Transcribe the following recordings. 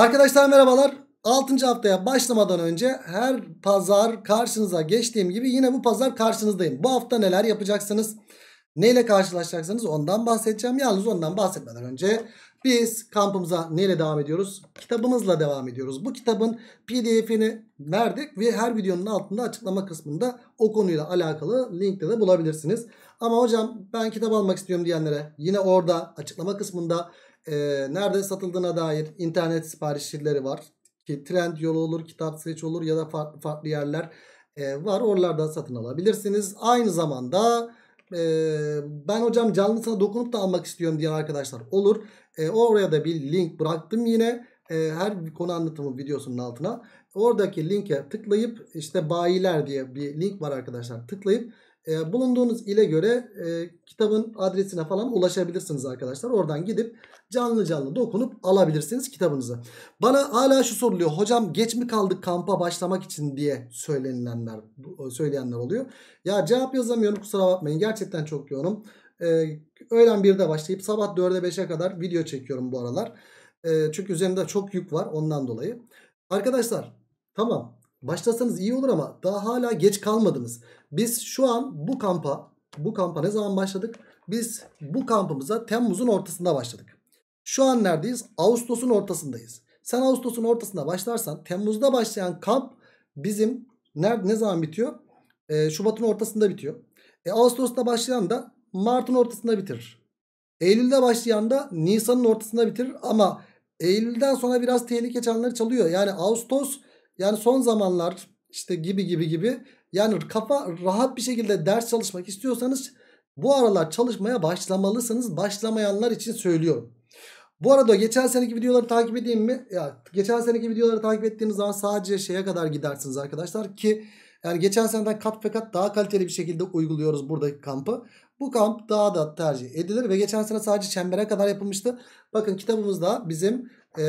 Arkadaşlar merhabalar. 6. haftaya başlamadan önce her pazar karşınıza geçtiğim gibi yine bu pazar karşınızdayım. Bu hafta neler yapacaksınız? Neyle karşılaşacaksınız ondan bahsedeceğim. Yalnız ondan bahsetmeden önce biz kampımıza neyle devam ediyoruz? Kitabımızla devam ediyoruz. Bu kitabın pdf'ini verdik ve her videonun altında açıklama kısmında o konuyla alakalı linkte de bulabilirsiniz. Ama hocam ben kitap almak istiyorum diyenlere yine orada açıklama kısmında e, nerede satıldığına dair internet siparişleri var. Ki trend yolu olur, kitap seç olur ya da farklı, farklı yerler e, var. Oralarda satın alabilirsiniz. Aynı zamanda e, ben hocam canlısına dokunup da almak istiyorum diyen arkadaşlar olur. E, oraya da bir link bıraktım yine. E, her konu anlatımı videosunun altına. Oradaki linke tıklayıp işte bayiler diye bir link var arkadaşlar. Tıklayıp e, bulunduğunuz ile göre e, kitabın adresine falan ulaşabilirsiniz arkadaşlar. Oradan gidip canlı canlı dokunup alabilirsiniz kitabınızı. Bana hala şu soruluyor. Hocam geç mi kaldık kampa başlamak için diye söylenenler e, söyleyenler oluyor. Ya cevap yazamıyorum kusura bakmayın. Gerçekten çok yoğunum. Ee, öğlen 1'de başlayıp sabah 4'e 5'e kadar video çekiyorum bu aralar. Ee, çünkü üzerimde çok yük var ondan dolayı. Arkadaşlar tamam Başlasanız iyi olur ama daha hala geç kalmadınız. Biz şu an bu kampa bu kampa ne zaman başladık? Biz bu kampımıza Temmuz'un ortasında başladık. Şu an neredeyiz? Ağustos'un ortasındayız. Sen Ağustos'un ortasında başlarsan Temmuz'da başlayan kamp bizim nerede ne zaman bitiyor? Ee, Şubat'ın ortasında bitiyor. E, Ağustos'ta başlayan da Mart'ın ortasında bitirir. Eylül'de başlayan da Nisan'ın ortasında bitirir ama Eylül'den sonra biraz tehlike çanları çalıyor. Yani Ağustos yani son zamanlar işte gibi gibi gibi yani kafa rahat bir şekilde ders çalışmak istiyorsanız bu aralar çalışmaya başlamalısınız. Başlamayanlar için söylüyorum. Bu arada geçen seneki videoları takip edeyim mi? Ya geçen seneki videoları takip ettiğiniz zaman sadece şeye kadar gidersiniz arkadaşlar ki yani geçen seneden kat ve kat daha kaliteli bir şekilde uyguluyoruz buradaki kampı. Bu kamp daha da tercih edilir ve geçen sene sadece çembere kadar yapılmıştı. Bakın kitabımızda bizim e,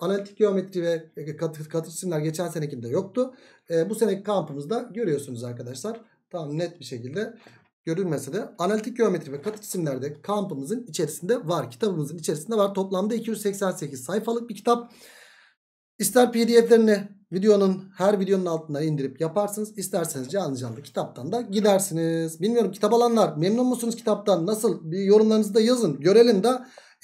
analitik geometri ve katı, katı cisimler geçen senekinde yoktu. E, bu seneki kampımızda görüyorsunuz arkadaşlar. Tam net bir şekilde görülmese de analitik geometri ve katı cisimlerde kampımızın içerisinde var. Kitabımızın içerisinde var. Toplamda 288 sayfalık bir kitap. İster pdf'lerini videonun her videonun altına indirip yaparsınız. isterseniz canlı canlı kitaptan da gidersiniz. Bilmiyorum kitap alanlar memnun musunuz kitaptan? Nasıl? Bir yorumlarınızı da yazın. Görelim de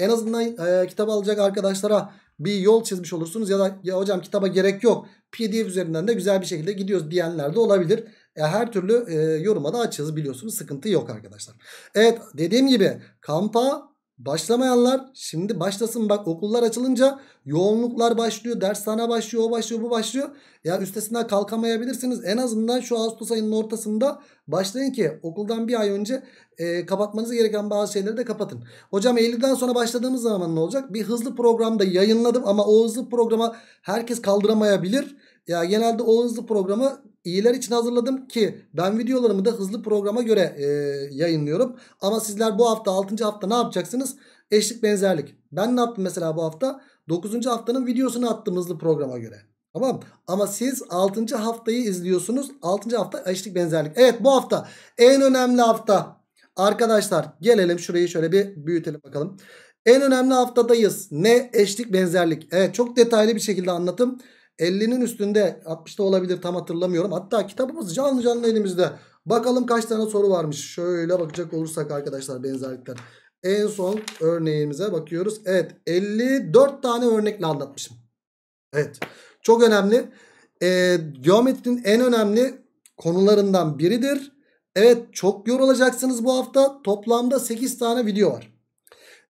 en azından e, kitabı alacak arkadaşlara bir yol çizmiş olursunuz. Ya da ya hocam kitaba gerek yok. PDF üzerinden de güzel bir şekilde gidiyoruz diyenler de olabilir. E, her türlü e, yoruma da açığız biliyorsunuz. Sıkıntı yok arkadaşlar. Evet dediğim gibi kampa Başlamayanlar şimdi başlasın bak okullar açılınca yoğunluklar başlıyor, ders dershane başlıyor, o başlıyor, bu başlıyor. Ya üstesinden kalkamayabilirsiniz. En azından şu Ağustos ayının ortasında başlayın ki okuldan bir ay önce e, kapatmanız gereken bazı şeyleri de kapatın. Hocam Eylül'den sonra başladığımız zaman ne olacak? Bir hızlı programda yayınladım ama o hızlı programa herkes kaldıramayabilir. Ya genelde o hızlı programı iyiler için hazırladım ki ben videolarımı da hızlı programa göre e, yayınlıyorum. Ama sizler bu hafta 6. hafta ne yapacaksınız? Eşlik benzerlik. Ben ne yaptım mesela bu hafta? 9. haftanın videosunu attım hızlı programa göre. Tamam ama siz 6. haftayı izliyorsunuz. 6. hafta eşlik benzerlik. Evet bu hafta en önemli hafta. Arkadaşlar gelelim şurayı şöyle bir büyütelim bakalım. En önemli haftadayız. Ne eşlik benzerlik. Evet çok detaylı bir şekilde anlatım. 50'nin üstünde 60'da olabilir tam hatırlamıyorum. Hatta kitabımız canlı canlı elimizde. Bakalım kaç tane soru varmış. Şöyle bakacak olursak arkadaşlar benzerlikler. En son örneğimize bakıyoruz. Evet 54 tane örnekle anlatmışım. Evet çok önemli. Ee, geometrinin en önemli konularından biridir. Evet çok yorulacaksınız bu hafta. Toplamda 8 tane video var.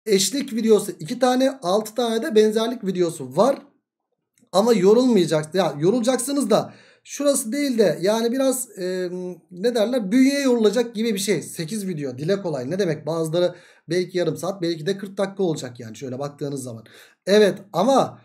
Eşlik videosu 2 tane 6 tane de benzerlik videosu var. Ama yorulmayacak. Ya yorulacaksınız da şurası değil de yani biraz e, ne derler bünye yorulacak gibi bir şey. 8 video dile kolay ne demek bazıları belki yarım saat belki de 40 dakika olacak yani şöyle baktığınız zaman. Evet ama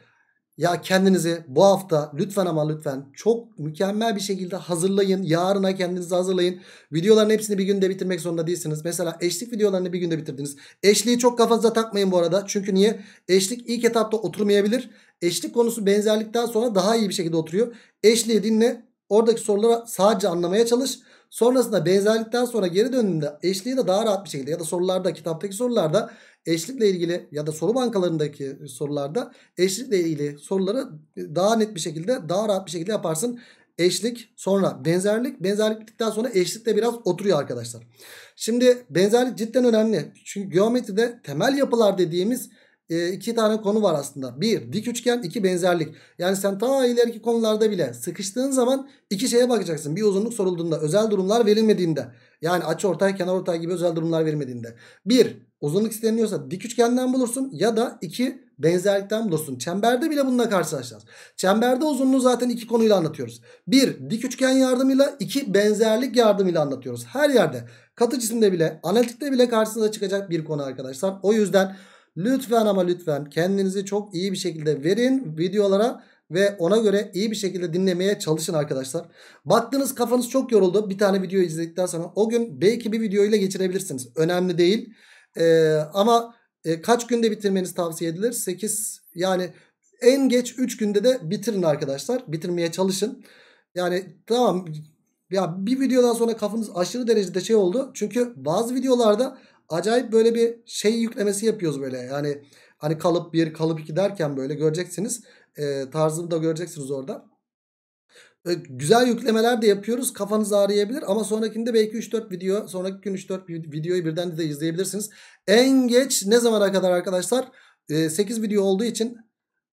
ya kendinizi bu hafta lütfen ama lütfen çok mükemmel bir şekilde hazırlayın. Yarına kendinizi hazırlayın. Videoların hepsini bir günde bitirmek zorunda değilsiniz. Mesela eşlik videolarını bir günde bitirdiniz. Eşliği çok kafanıza takmayın bu arada. Çünkü niye? Eşlik ilk etapta oturmayabilir. Eşlik konusu benzerlikten sonra daha iyi bir şekilde oturuyor. Eşliği dinle. Oradaki soruları sadece anlamaya çalış. Sonrasında benzerlikten sonra geri döndüğünde eşliği de daha rahat bir şekilde ya da sorularda kitaptaki sorularda eşlikle ilgili ya da soru bankalarındaki sorularda eşlikle ilgili soruları e, daha net bir şekilde daha rahat bir şekilde yaparsın. Eşlik sonra benzerlik benzerlik bittikten sonra eşlikte biraz oturuyor arkadaşlar. Şimdi benzerlik cidden önemli. Çünkü geometride temel yapılar dediğimiz e, iki tane konu var aslında. Bir dik üçgen iki benzerlik. Yani sen ta ileriki konularda bile sıkıştığın zaman iki şeye bakacaksın. Bir uzunluk sorulduğunda özel durumlar verilmediğinde. Yani açı ortay kenar ortay gibi özel durumlar verilmediğinde. Bir uzunluk isteniyorsa dik üçgenden bulursun ya da iki benzerlikten bulursun. Çemberde bile bununla karşılaşacağız. Çemberde uzunluğu zaten iki konuyla anlatıyoruz. Bir dik üçgen yardımıyla iki benzerlik yardımıyla anlatıyoruz. Her yerde katı cisimde bile analitikte bile karşınıza çıkacak bir konu arkadaşlar. O yüzden... Lütfen ama lütfen kendinizi çok iyi bir şekilde verin videolara ve ona göre iyi bir şekilde dinlemeye çalışın arkadaşlar. Baktınız kafanız çok yoruldu. Bir tane video izledikten sonra o gün belki bir video ile geçirebilirsiniz. Önemli değil. Ee, ama e, kaç günde bitirmeniz tavsiye edilir? 8 yani en geç 3 günde de bitirin arkadaşlar. Bitirmeye çalışın. Yani tamam ya bir videodan sonra kafanız aşırı derecede şey oldu. Çünkü bazı videolarda acayip böyle bir şey yüklemesi yapıyoruz böyle. Yani hani kalıp 1 kalıp iki derken böyle göreceksiniz. E, tarzını da göreceksiniz orada. E, güzel yüklemeler de yapıyoruz. Kafanız ağrıyabilir ama sonrakinde belki 3-4 video sonraki gün 3-4 videoyu birden de izleyebilirsiniz. En geç ne zamana kadar arkadaşlar? E, ee, 8 video olduğu için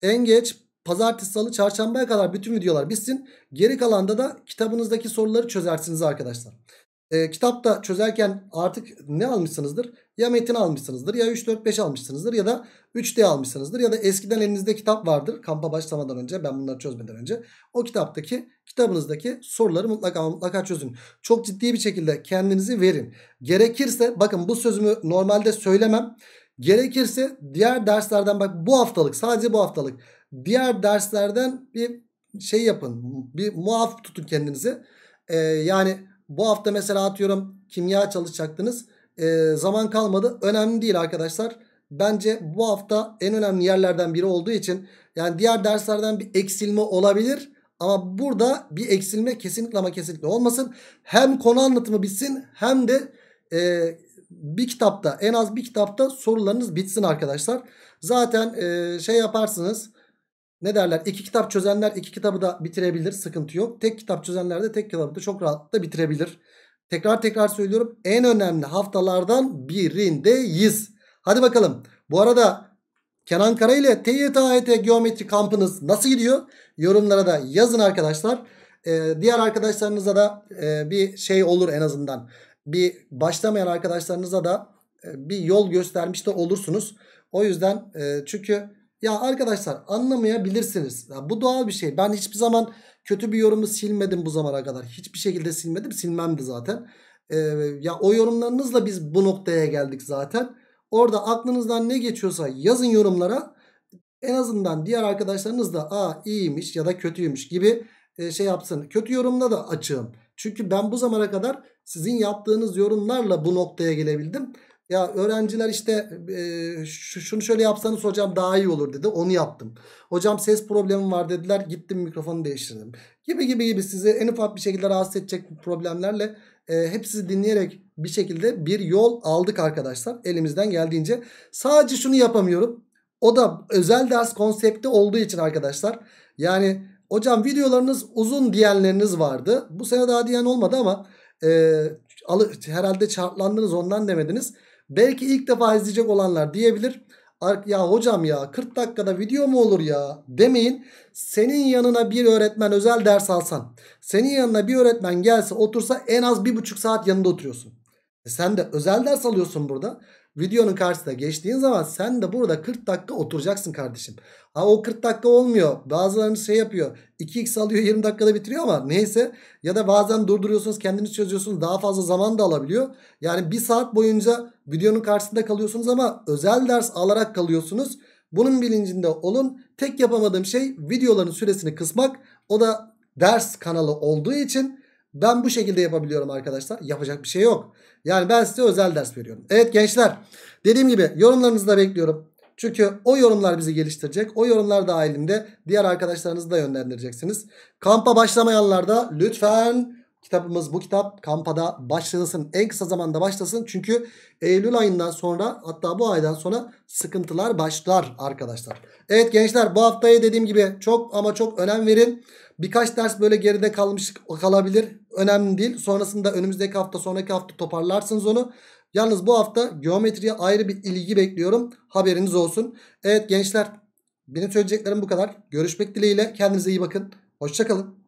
en geç pazartesi, salı, çarşambaya kadar bütün videolar bitsin. Geri kalanda da kitabınızdaki soruları çözersiniz arkadaşlar. E, kitapta çözerken artık ne almışsınızdır? Ya metin almışsınızdır ya 3, 4, 5 almışsınızdır ya da 3D almışsınızdır ya da eskiden elinizde kitap vardır. Kampa başlamadan önce ben bunları çözmeden önce o kitaptaki kitabınızdaki soruları mutlaka mutlaka çözün. Çok ciddi bir şekilde kendinizi verin. Gerekirse bakın bu sözümü normalde söylemem. Gerekirse diğer derslerden bak bu haftalık sadece bu haftalık diğer derslerden bir şey yapın. Bir muaf tutun kendinizi. Ee, yani bu hafta mesela atıyorum kimya çalışacaktınız. E, zaman kalmadı. Önemli değil arkadaşlar. Bence bu hafta en önemli yerlerden biri olduğu için yani diğer derslerden bir eksilme olabilir. Ama burada bir eksilme kesinlikle ama kesinlikle olmasın. Hem konu anlatımı bitsin hem de e, bir kitapta en az bir kitapta sorularınız bitsin arkadaşlar. Zaten e, şey yaparsınız ne derler? İki kitap çözenler iki kitabı da bitirebilir. Sıkıntı yok. Tek kitap çözenler de tek kitabı da çok rahatlıkla bitirebilir. Tekrar tekrar söylüyorum. En önemli haftalardan birindeyiz. Hadi bakalım. Bu arada Kenan Kara ile TYT geometri kampınız nasıl gidiyor? Yorumlara da yazın arkadaşlar. Ee, diğer arkadaşlarınıza da e, bir şey olur en azından. Bir başlamayan arkadaşlarınıza da e, bir yol göstermiş de olursunuz. O yüzden e, çünkü ya arkadaşlar anlamayabilirsiniz. Ya bu doğal bir şey. Ben hiçbir zaman kötü bir yorumu silmedim bu zamana kadar. Hiçbir şekilde silmedim. silmemdi zaten. Ee, ya o yorumlarınızla biz bu noktaya geldik zaten. Orada aklınızdan ne geçiyorsa yazın yorumlara. En azından diğer arkadaşlarınız da a iyiymiş ya da kötüymüş gibi e, şey yapsın. Kötü yorumla da açığım. Çünkü ben bu zamana kadar sizin yaptığınız yorumlarla bu noktaya gelebildim. Ya öğrenciler işte e, şunu şöyle yapsanız hocam daha iyi olur dedi. Onu yaptım. Hocam ses problemim var dediler. Gittim mikrofonu değiştirdim. Gibi gibi gibi sizi en ufak bir şekilde rahatsız edecek problemlerle e, hepsi dinleyerek bir şekilde bir yol aldık arkadaşlar. Elimizden geldiğince. Sadece şunu yapamıyorum. O da özel ders konsepti olduğu için arkadaşlar. Yani hocam videolarınız uzun diyenleriniz vardı. Bu sene daha diyen olmadı ama e, herhalde çarplandınız ondan demediniz. Belki ilk defa izleyecek olanlar diyebilir. Ya hocam ya 40 dakikada video mu olur ya demeyin. Senin yanına bir öğretmen özel ders alsan. Senin yanına bir öğretmen gelse otursa en az bir buçuk saat yanında oturuyorsun. E sen de özel ders alıyorsun burada videonun karşısına geçtiğin zaman sen de burada 40 dakika oturacaksın kardeşim. Ha o 40 dakika olmuyor. Bazılarınız şey yapıyor. 2x alıyor 20 dakikada bitiriyor ama neyse. Ya da bazen durduruyorsunuz kendiniz çözüyorsunuz. Daha fazla zaman da alabiliyor. Yani bir saat boyunca videonun karşısında kalıyorsunuz ama özel ders alarak kalıyorsunuz. Bunun bilincinde olun. Tek yapamadığım şey videoların süresini kısmak. O da ders kanalı olduğu için ben bu şekilde yapabiliyorum arkadaşlar. Yapacak bir şey yok. Yani ben size özel ders veriyorum. Evet gençler dediğim gibi yorumlarınızı da bekliyorum. Çünkü o yorumlar bizi geliştirecek. O yorumlar dahilinde diğer arkadaşlarınızı da yönlendireceksiniz. Kampa başlamayanlar da lütfen kitabımız bu kitap kampada başlasın. En kısa zamanda başlasın. Çünkü Eylül ayından sonra hatta bu aydan sonra sıkıntılar başlar arkadaşlar. Evet gençler bu haftayı dediğim gibi çok ama çok önem verin. Birkaç ders böyle geride kalmış kalabilir. Önemli değil. Sonrasında önümüzdeki hafta sonraki hafta toparlarsınız onu. Yalnız bu hafta geometriye ayrı bir ilgi bekliyorum. Haberiniz olsun. Evet gençler benim söyleyeceklerim bu kadar. Görüşmek dileğiyle. Kendinize iyi bakın. Hoşçakalın.